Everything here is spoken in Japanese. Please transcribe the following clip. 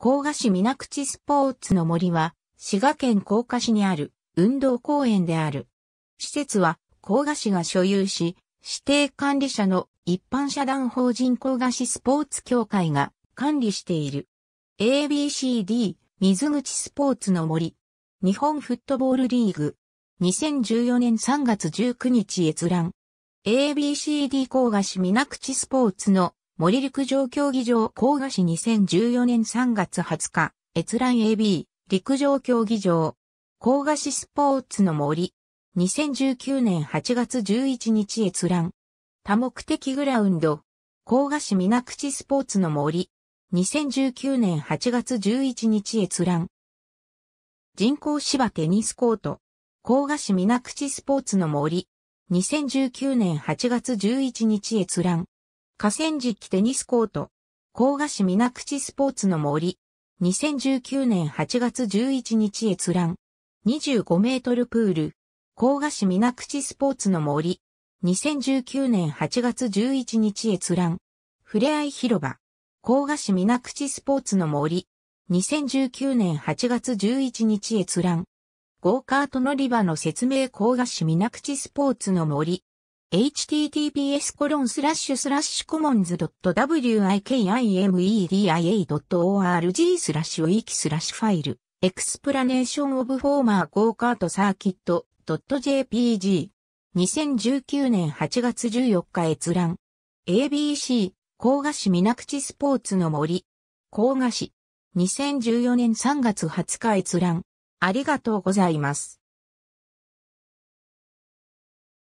甲賀市水口スポーツの森は、滋賀県甲賀市にある運動公園である。施設は甲賀市が所有し、指定管理者の一般社団法人甲賀市スポーツ協会が管理している。ABCD 水口スポーツの森。日本フットボールリーグ。2014年3月19日閲覧。ABCD 甲賀市水口スポーツの森陸上競技場甲賀市2014年3月20日、閲覧 AB、陸上競技場。甲賀市スポーツの森。2019年8月11日閲覧。多目的グラウンド。甲賀市港口スポーツの森。2019年8月11日閲覧。人工芝テニスコート。甲賀市港口スポーツの森。2019年8月11日閲覧。河川敷テニスコート、甲賀市水口スポーツの森、2019年8月11日閲覧、25メートルプール、甲賀市水口スポーツの森、2019年8月11日閲覧、ふれあい広場、甲賀市水口スポーツの森、2019年8月11日閲覧、ゴーカート乗り場の説明甲賀市水口スポーツの森、https コロンスラッシ .wikimedia.org スラッシュウィキスラッシュファイルエクスプラネーションオブフォーマーゴーカートサーキット .jpg 2019年8月14日閲覧 ABC 甲賀市水口スポーツの森甲賀市2014年3月20日閲覧ありがとうございます。